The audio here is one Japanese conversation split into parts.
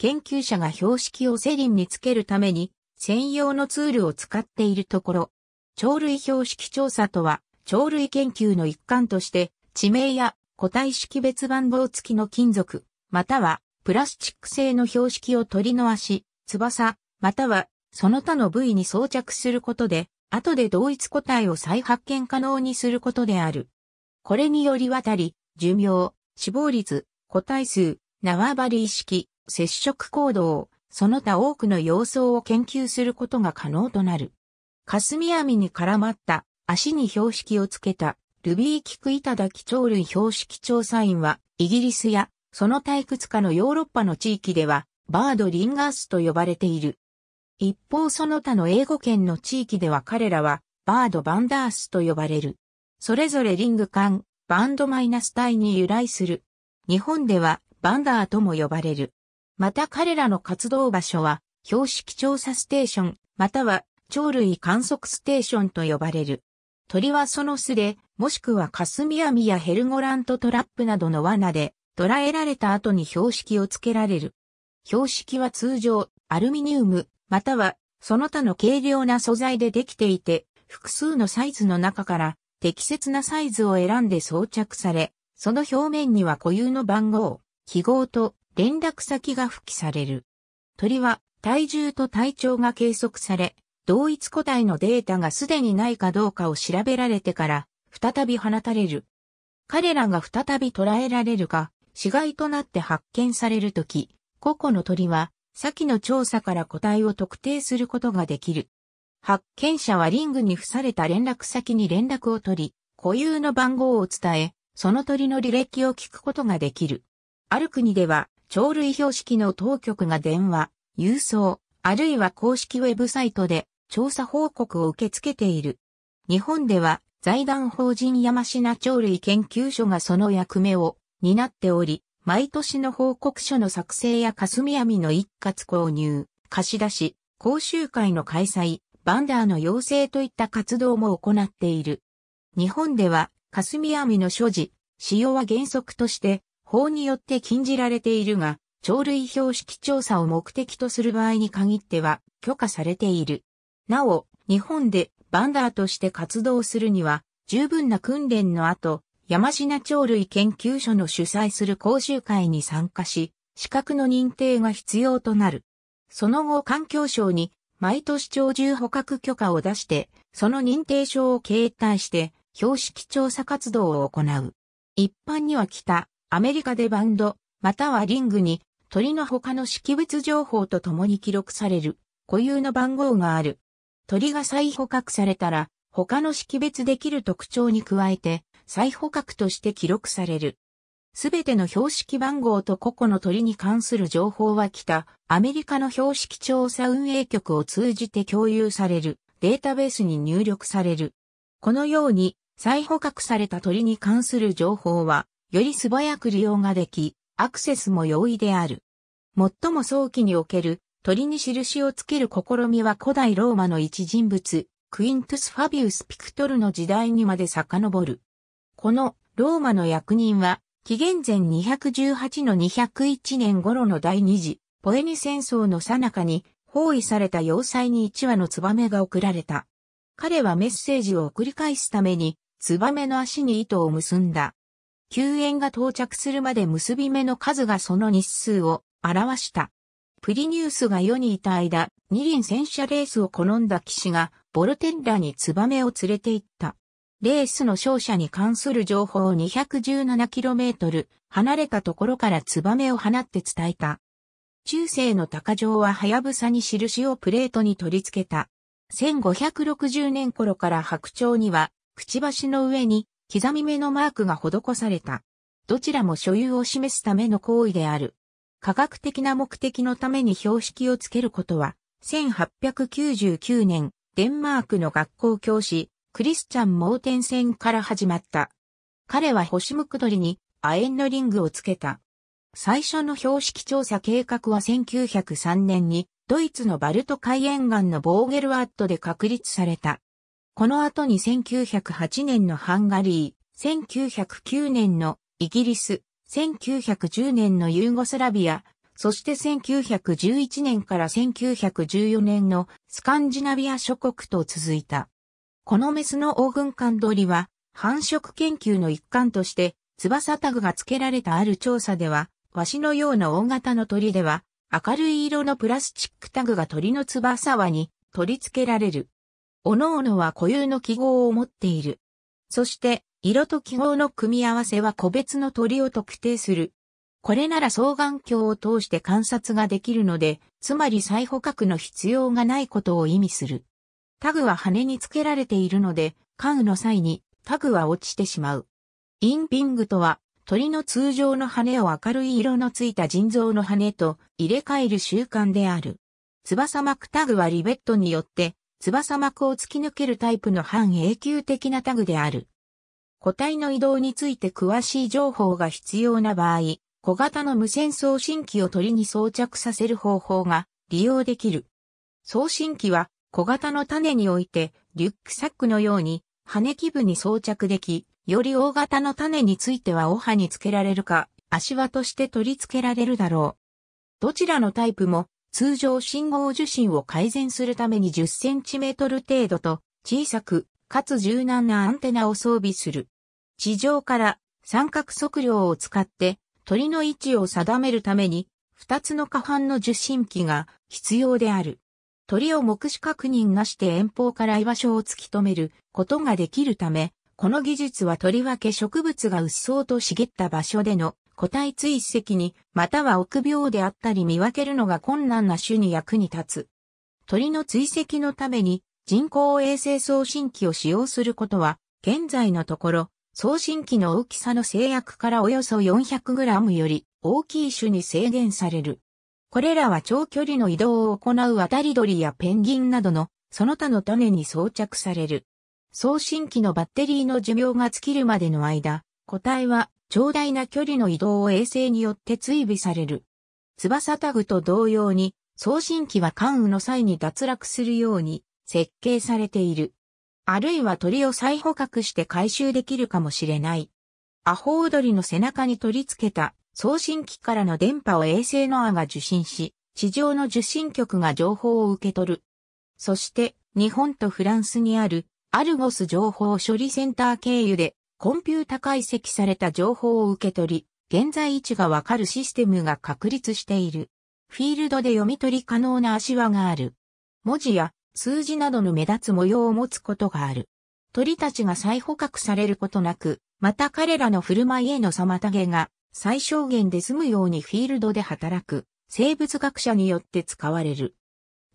研究者が標識をセリンにつけるために専用のツールを使っているところ、鳥類標識調査とは、鳥類研究の一環として、地名や個体識別番号付きの金属、またはプラスチック製の標識を鳥の足、翼、またはその他の部位に装着することで、後で同一個体を再発見可能にすることである。これにより渡り、寿命、死亡率、個体数、縄張り意識、接触行動、その他多くの様相を研究することが可能となる。霞網に絡まった足に標識をつけたルビーキクイタダ鳥類標識調査員はイギリスやその退屈くのヨーロッパの地域ではバードリンガースと呼ばれている。一方その他の英語圏の地域では彼らはバードバンダースと呼ばれる。それぞれリング間、バンドマイナス体に由来する。日本ではバンダーとも呼ばれる。また彼らの活動場所は、標識調査ステーション、または鳥類観測ステーションと呼ばれる。鳥はその巣で、もしくはカスミアミやヘルゴラントトラップなどの罠で捕らえられた後に標識をつけられる。標識は通常、アルミニウム、またはその他の軽量な素材でできていて、複数のサイズの中から適切なサイズを選んで装着され、その表面には固有の番号、記号と連絡先が付記される。鳥は体重と体調が計測され、同一個体のデータがすでにないかどうかを調べられてから、再び放たれる。彼らが再び捕らえられるか、死骸となって発見されるとき、個々の鳥は、先の調査から個体を特定することができる。発見者はリングに付された連絡先に連絡を取り、固有の番号を伝え、その鳥の履歴を聞くことができる。ある国では、鳥類標識の当局が電話、郵送、あるいは公式ウェブサイトで調査報告を受け付けている。日本では財団法人山科鳥類研究所がその役目を担っており、毎年の報告書の作成や霞闇の一括購入、貸し出し、講習会の開催、バンダーの養成といった活動も行っている。日本では、霞網の所持、使用は原則として、法によって禁じられているが、鳥類標識調査を目的とする場合に限っては許可されている。なお、日本でバンダーとして活動するには、十分な訓練の後、山品鳥類研究所の主催する講習会に参加し、資格の認定が必要となる。その後環境省に毎年鳥獣捕獲許可を出して、その認定証を携帯して、標識調査活動を行う。一般には北、アメリカでバンド、またはリングに、鳥の他の識別情報と共に記録される、固有の番号がある。鳥が再捕獲されたら、他の識別できる特徴に加えて、再捕獲として記録される。すべての標識番号と個々の鳥に関する情報は北、アメリカの標識調査運営局を通じて共有される、データベースに入力される。このように、再捕獲された鳥に関する情報は、より素早く利用ができ、アクセスも容易である。最も早期における鳥に印をつける試みは古代ローマの一人物、クイントゥス・ファビウス・ピクトルの時代にまで遡る。このローマの役人は、紀元前218の201年頃の第二次、ポエニ戦争の最中に包囲された要塞に一羽のツバメが送られた。彼はメッセージを送り返すために、ツバメの足に糸を結んだ。救援が到着するまで結び目の数がその日数を表した。プリニウスが世にいた間、二輪戦車レースを好んだ騎士が、ボルテッラにツバメを連れて行った。レースの勝者に関する情報を 217km 離れたところからツバメを放って伝えた。中世の鷹城はハヤブサに印をプレートに取り付けた。1560年頃から白鳥には、くちばしの上に刻み目のマークが施された。どちらも所有を示すための行為である。科学的な目的のために標識をつけることは、1899年、デンマークの学校教師、クリスチャン・モーテンセンから始まった。彼は星むくどりに亜鉛のリングをつけた。最初の標識調査計画は1903年に、ドイツのバルト海沿岸のボーゲルワットで確立された。この後に1908年のハンガリー、1909年のイギリス、1910年のユーゴスラビア、そして1911年から1914年のスカンジナビア諸国と続いた。このメスの黄群艦りは繁殖研究の一環として翼タグが付けられたある調査では、ワシのような大型の鳥では明るい色のプラスチックタグが鳥の翼輪に取り付けられる。おのおのは固有の記号を持っている。そして、色と記号の組み合わせは個別の鳥を特定する。これなら双眼鏡を通して観察ができるので、つまり再捕獲の必要がないことを意味する。タグは羽につけられているので、関羽の際にタグは落ちてしまう。インピングとは、鳥の通常の羽を明るい色のついた腎臓の羽と入れ替える習慣である。翼膜タグはリベットによって翼膜を突き抜けるタイプの半永久的なタグである。個体の移動について詳しい情報が必要な場合、小型の無線送信機を鳥に装着させる方法が利用できる。送信機は小型の種においてリュックサックのように羽基部に装着でき、より大型の種についてはおハにつけられるか、足輪として取り付けられるだろう。どちらのタイプも通常信号受信を改善するために 10cm 程度と小さくかつ柔軟なアンテナを装備する。地上から三角測量を使って鳥の位置を定めるために二つの下半の受信機が必要である。鳥を目視確認なして遠方から居場所を突き止めることができるため、この技術はとりわけ植物がうっそうと茂った場所での個体追跡に、または臆病であったり見分けるのが困難な種に役に立つ。鳥の追跡のために人工衛星送信機を使用することは、現在のところ、送信機の大きさの制約からおよそ 400g より大きい種に制限される。これらは長距離の移動を行う渡り鳥やペンギンなどのその他の種に装着される。送信機のバッテリーの寿命が尽きるまでの間、個体は、長大な距離の移動を衛星によって追尾される。翼タグと同様に、送信機は関羽の際に脱落するように設計されている。あるいは鳥を再捕獲して回収できるかもしれない。アホウドリの背中に取り付けた送信機からの電波を衛星ノアが受信し、地上の受信局が情報を受け取る。そして、日本とフランスにあるアルゴス情報処理センター経由でコンピュータ解析された情報を受け取り、現在位置がわかるシステムが確立している。フィールドで読み取り可能な足輪がある。文字や数字などの目立つ模様を持つことがある。鳥たちが再捕獲されることなく、また彼らの振る舞いへの妨げが最小限で済むようにフィールドで働く生物学者によって使われる。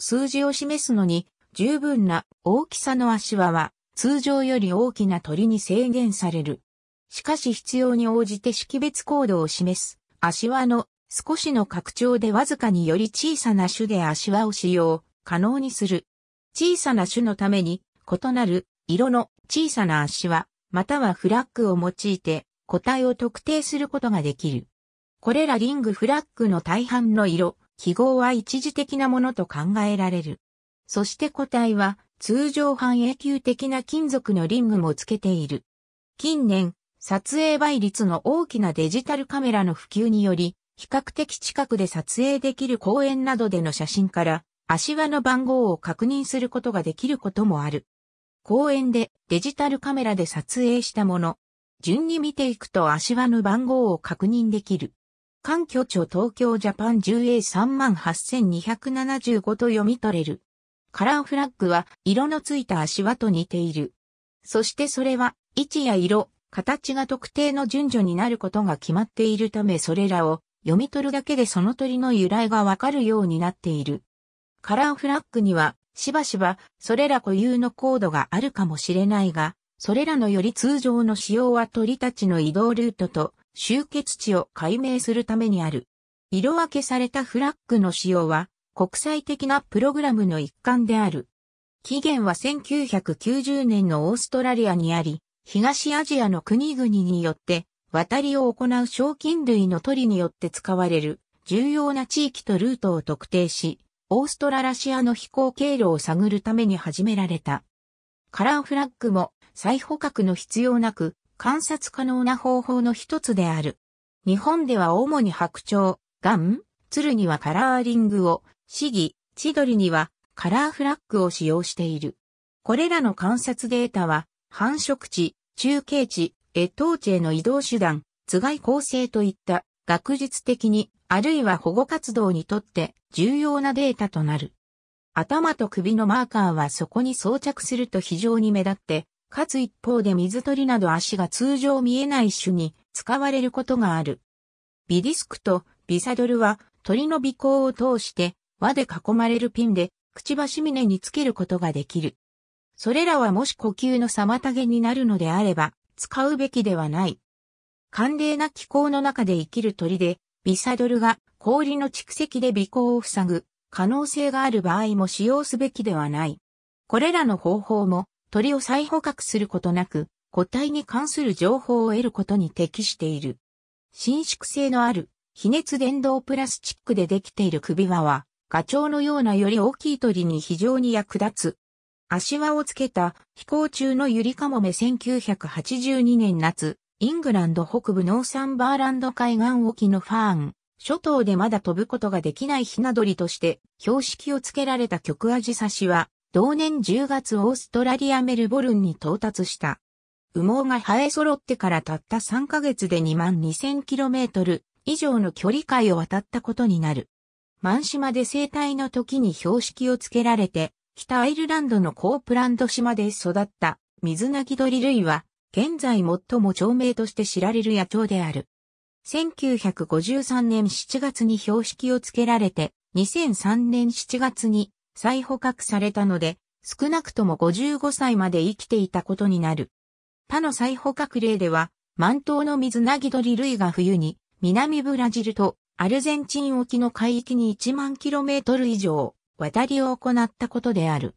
数字を示すのに十分な大きさの足輪は通常より大きな鳥に制限される。しかし必要に応じて識別コードを示す、足輪の少しの拡張でわずかにより小さな種で足輪を使用、可能にする。小さな種のために、異なる色の小さな足輪、またはフラッグを用いて、個体を特定することができる。これらリングフラッグの大半の色、記号は一時的なものと考えられる。そして個体は通常半永久的な金属のリングもつけている。近年、撮影倍率の大きなデジタルカメラの普及により、比較的近くで撮影できる公園などでの写真から、足輪の番号を確認することができることもある。公園でデジタルカメラで撮影したもの、順に見ていくと足輪の番号を確認できる。環境庁東京ジャパン 10A38275 と読み取れる。カラーフラッグは色のついた足輪と似ている。そしてそれは位置や色、形が特定の順序になることが決まっているためそれらを読み取るだけでその鳥の由来がわかるようになっている。カラーフラッグにはしばしばそれら固有のコードがあるかもしれないが、それらのより通常の使用は鳥たちの移動ルートと集結地を解明するためにある。色分けされたフラッグの使用は国際的なプログラムの一環である。起源は1990年のオーストラリアにあり、東アジアの国々によって渡りを行う賞金類の取りによって使われる重要な地域とルートを特定し、オーストララシアの飛行経路を探るために始められた。カラーフラッグも再捕獲の必要なく観察可能な方法の一つである。日本では主に白鳥、ガン、鶴にはカラーリングを、市議、千鳥にはカラーフラッグを使用している。これらの観察データは、繁殖地、中継地、越冬地への移動手段、頭蓋構成といった学術的に、あるいは保護活動にとって重要なデータとなる。頭と首のマーカーはそこに装着すると非常に目立って、かつ一方で水鳥など足が通常見えない種に使われることがある。ビディスクとビサドルは鳥の尾行を通して輪で囲まれるピンで、くちばし峰につけることができる。それらはもし呼吸の妨げになるのであれば、使うべきではない。寒冷な気候の中で生きる鳥で、ビサドルが氷の蓄積で鼻孔を塞ぐ可能性がある場合も使用すべきではない。これらの方法も鳥を再捕獲することなく、個体に関する情報を得ることに適している。伸縮性のある、非熱伝導プラスチックでできている首輪は、ガチョウのようなより大きい鳥に非常に役立つ。足輪をつけた飛行中のゆりかもめ1982年夏、イングランド北部ノーサンバーランド海岸沖のファーン、諸島でまだ飛ぶことができないひな鳥として標識をつけられた極アジサシは、同年10月オーストラリアメルボルンに到達した。羽毛が生え揃ってからたった3ヶ月で2万 2000km 以上の距離界を渡ったことになる。満島で生体の時に標識をつけられて、北アイルランドのコープランド島で育った水なぎ鳥類は、現在最も長命として知られる野鳥である。1953年7月に標識をつけられて、2003年7月に再捕獲されたので、少なくとも55歳まで生きていたことになる。他の再捕獲例では、満島の水なぎ鳥類が冬に、南ブラジルとアルゼンチン沖の海域に1万 km 以上渡りを行ったことである。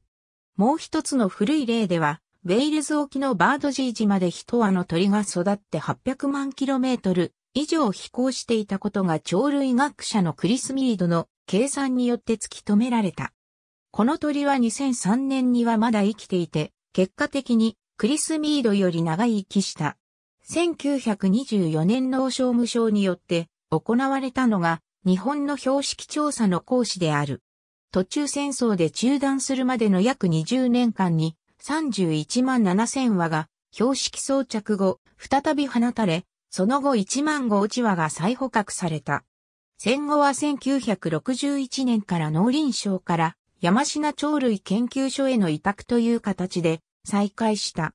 もう一つの古い例では、ウェールズ沖のバードジー島で一羽の鳥が育って800万 km 以上飛行していたことが鳥類学者のクリス・ミードの計算によって突き止められた。この鳥は2003年にはまだ生きていて、結果的にクリス・ミードより長生きした。1924年の商務省によって行われたのが日本の標識調査の講師である。途中戦争で中断するまでの約20年間に31万7000羽が標識装着後再び放たれ、その後1万5落羽が再捕獲された。戦後は1961年から農林省から山科鳥類研究所への委託という形で再開した。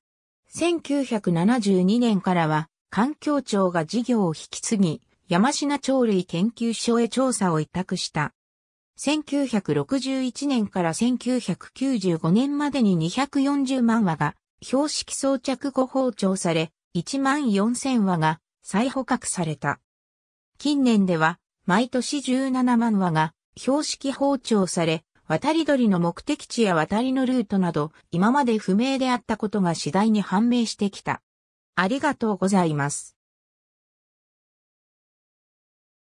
1972年からは環境庁が事業を引き継ぎ、山科鳥類研究所へ調査を委託した。1961年から1995年までに240万羽が標識装着後包丁され、1万4000羽が再捕獲された。近年では毎年17万羽が標識包丁され、渡り鳥の目的地や渡りのルートなど、今まで不明であったことが次第に判明してきた。ありがとうございます。